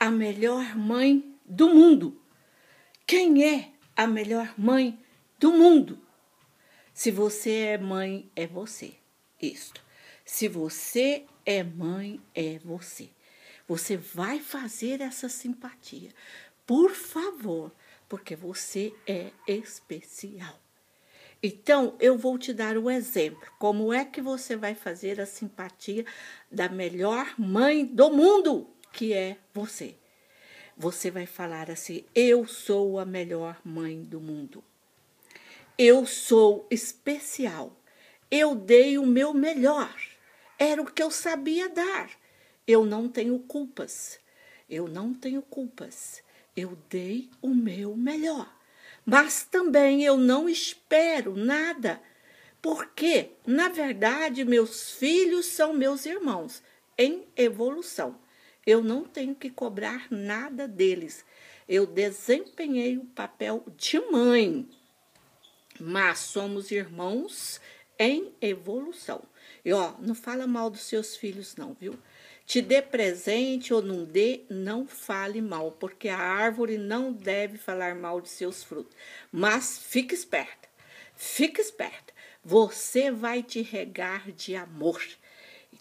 a melhor mãe do mundo? Quem é a melhor mãe do mundo? Se você é mãe, é você. Isto. Se você é mãe, é você. Você vai fazer essa simpatia. Por favor, porque você é especial. Então, eu vou te dar um exemplo. Como é que você vai fazer a simpatia da melhor mãe do mundo? que é você. Você vai falar assim: eu sou a melhor mãe do mundo. Eu sou especial. Eu dei o meu melhor. Era o que eu sabia dar. Eu não tenho culpas. Eu não tenho culpas. Eu dei o meu melhor. Mas também eu não espero nada. Porque, na verdade, meus filhos são meus irmãos em evolução. Eu não tenho que cobrar nada deles. Eu desempenhei o papel de mãe, mas somos irmãos em evolução. E ó, não fala mal dos seus filhos, não, viu? Te dê presente ou não dê, não fale mal, porque a árvore não deve falar mal de seus frutos. Mas fique esperta, fique esperta. Você vai te regar de amor.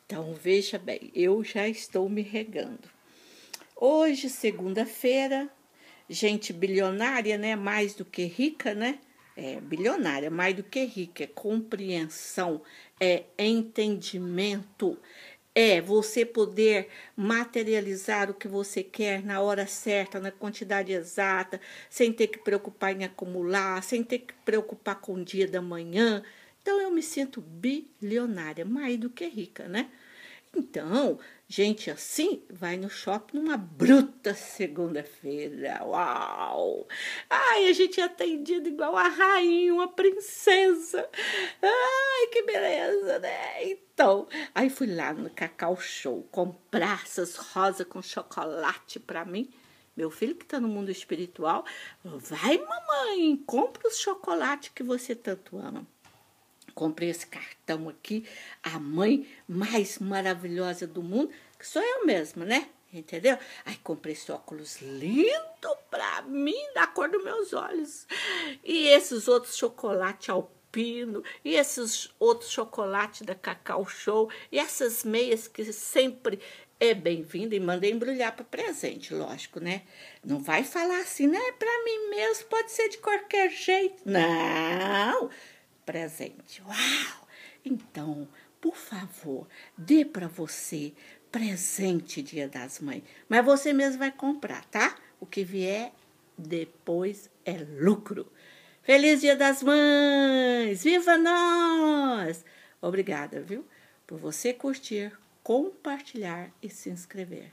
Então, veja bem, eu já estou me regando. Hoje, segunda-feira, gente bilionária, né? Mais do que rica, né? É, bilionária, mais do que rica, é compreensão, é entendimento, é você poder materializar o que você quer na hora certa, na quantidade exata, sem ter que preocupar em acumular, sem ter que preocupar com o dia da manhã, então eu me sinto bilionária, mais do que rica, né? Então, gente assim vai no shopping numa bruta segunda-feira. Uau! Ai, a gente é atendida igual a rainha, uma princesa. Ai, que beleza, né? Então, aí fui lá no Cacau Show comprar essas rosas com chocolate para mim. Meu filho que está no mundo espiritual, vai, mamãe, compra o chocolate que você tanto ama. Comprei esse cartão aqui, a mãe mais maravilhosa do mundo, que sou eu mesma, né? Entendeu? Aí comprei esse óculos lindo pra mim, da cor dos meus olhos. E esses outros chocolate alpino e esses outros chocolate da Cacau Show e essas meias que sempre é bem-vinda e mandei embrulhar para presente, lógico, né? Não vai falar assim, né? Para mim mesmo pode ser de qualquer jeito. Não! presente. Uau! Então, por favor, dê para você presente Dia das Mães. Mas você mesmo vai comprar, tá? O que vier depois é lucro. Feliz Dia das Mães! Viva nós! Obrigada, viu? Por você curtir, compartilhar e se inscrever.